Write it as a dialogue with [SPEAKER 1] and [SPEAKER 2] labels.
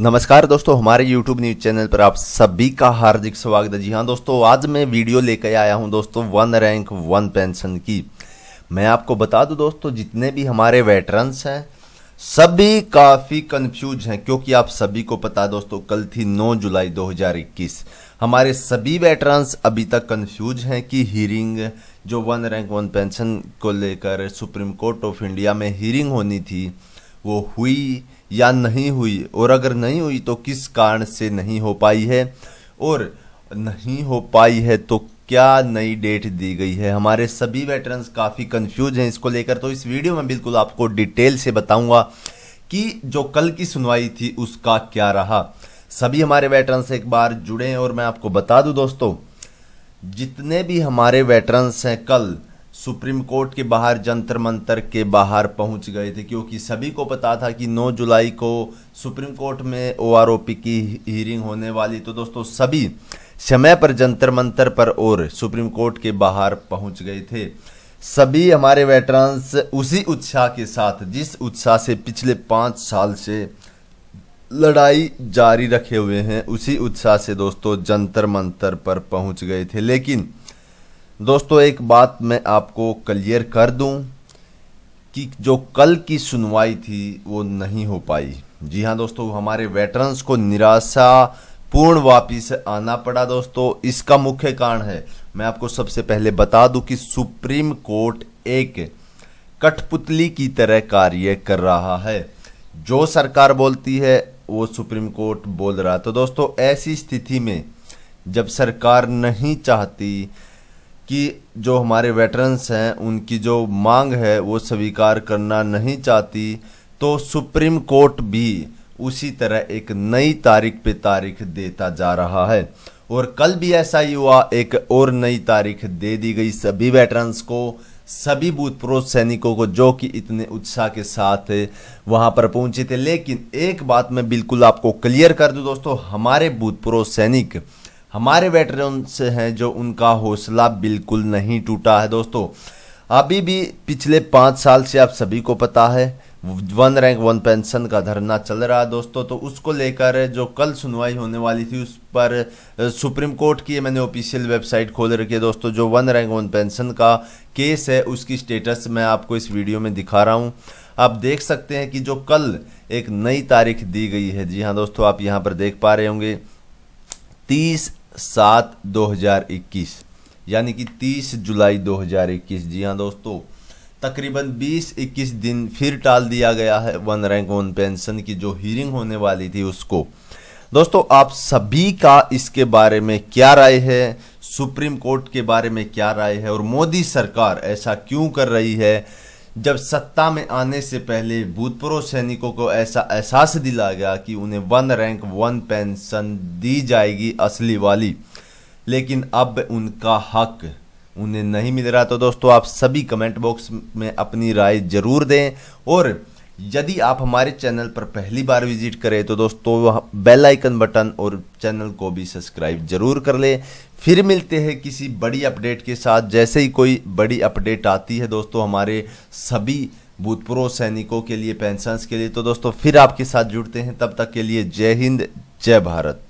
[SPEAKER 1] नमस्कार दोस्तों हमारे YouTube न्यूज़ चैनल पर आप सभी का हार्दिक स्वागत है जी हाँ दोस्तों आज मैं वीडियो लेकर आया हूँ दोस्तों वन रैंक वन पेंशन की मैं आपको बता दूँ दोस्तों जितने भी हमारे वेटरन्स हैं सभी काफ़ी कंफ्यूज हैं क्योंकि आप सभी को पता है दोस्तों कल थी 9 जुलाई 2021 हमारे सभी वेटरन्स अभी तक कन्फ्यूज हैं कि हीरिंग जो वन रैंक वन पेंशन को लेकर सुप्रीम कोर्ट ऑफ इंडिया में हीरिंग होनी थी वो हुई या नहीं हुई और अगर नहीं हुई तो किस कारण से नहीं हो पाई है और नहीं हो पाई है तो क्या नई डेट दी गई है हमारे सभी वेटरन्स काफ़ी कंफ्यूज हैं इसको लेकर तो इस वीडियो में बिल्कुल आपको डिटेल से बताऊंगा कि जो कल की सुनवाई थी उसका क्या रहा सभी हमारे वेटरन्स एक बार जुड़े हैं और मैं आपको बता दूं दोस्तों जितने भी हमारे वेटरन्स हैं कल सुप्रीम कोर्ट के बाहर जंतर मंतर के बाहर पहुंच गए थे क्योंकि सभी को पता था कि 9 जुलाई को सुप्रीम कोर्ट में ओ की हियरिंग होने वाली तो दोस्तों सभी समय पर जंतर मंतर पर और सुप्रीम कोर्ट के बाहर पहुंच गए थे सभी हमारे वेटरन्स उसी उत्साह के साथ जिस उत्साह से पिछले पाँच साल से लड़ाई जारी रखे हुए हैं उसी उत्साह से दोस्तों जंतर मंतर पर पहुंच गए थे लेकिन दोस्तों एक बात मैं आपको क्लियर कर दूं कि जो कल की सुनवाई थी वो नहीं हो पाई जी हाँ दोस्तों हमारे वेटरन्स को निराशा पूर्ण वापिस आना पड़ा दोस्तों इसका मुख्य कारण है मैं आपको सबसे पहले बता दूं कि सुप्रीम कोर्ट एक कठपुतली की तरह कार्य कर रहा है जो सरकार बोलती है वो सुप्रीम कोर्ट बोल रहा है तो दोस्तों ऐसी स्थिति में जब सरकार नहीं चाहती कि जो हमारे वेटरन्स हैं उनकी जो मांग है वो स्वीकार करना नहीं चाहती तो सुप्रीम कोर्ट भी उसी तरह एक नई तारीख पे तारीख देता जा रहा है और कल भी ऐसा ही हुआ एक और नई तारीख दे दी गई सभी वेटरन्स को सभी भूतपूर्व सैनिकों को जो कि इतने उत्साह के साथ वहां पर पहुंचे थे लेकिन एक बात मैं बिल्कुल आपको क्लियर कर दूं दोस्तों हमारे भूतपूर्व सैनिक हमारे वेटर से हैं जो उनका हौसला बिल्कुल नहीं टूटा है दोस्तों अभी भी पिछले पाँच साल से आप सभी को पता है वन रैंक वन पेंशन का धरना चल रहा है दोस्तों तो उसको लेकर जो कल सुनवाई होने वाली थी उस पर सुप्रीम कोर्ट की मैंने ऑफिशियल वेबसाइट खोल रखी है दोस्तों जो वन रैंक वन पेंशन का केस है उसकी स्टेटस मैं आपको इस वीडियो में दिखा रहा हूँ आप देख सकते हैं कि जो कल एक नई तारीख दी गई है जी हाँ दोस्तों आप यहाँ पर देख पा रहे होंगे तीस सात 2021 यानी कि 30 जुलाई 2021 जी हाँ दोस्तों तकरीबन 20-21 दिन फिर टाल दिया गया है वन रैंक वन पेंशन की जो हियरिंग होने वाली थी उसको दोस्तों आप सभी का इसके बारे में क्या राय है सुप्रीम कोर्ट के बारे में क्या राय है और मोदी सरकार ऐसा क्यों कर रही है जब सत्ता में आने से पहले भूतपूर्व सैनिकों को ऐसा एहसास दिला गया कि उन्हें वन रैंक वन पेंशन दी जाएगी असली वाली लेकिन अब उनका हक उन्हें नहीं मिल रहा तो दोस्तों आप सभी कमेंट बॉक्स में अपनी राय ज़रूर दें और यदि आप हमारे चैनल पर पहली बार विजिट करें तो दोस्तों बेल आइकन बटन और चैनल को भी सब्सक्राइब जरूर कर लें फिर मिलते हैं किसी बड़ी अपडेट के साथ जैसे ही कोई बड़ी अपडेट आती है दोस्तों हमारे सभी भूतपूर्व सैनिकों के लिए पेंशन के लिए तो दोस्तों फिर आपके साथ जुड़ते हैं तब तक के लिए जय हिंद जय भारत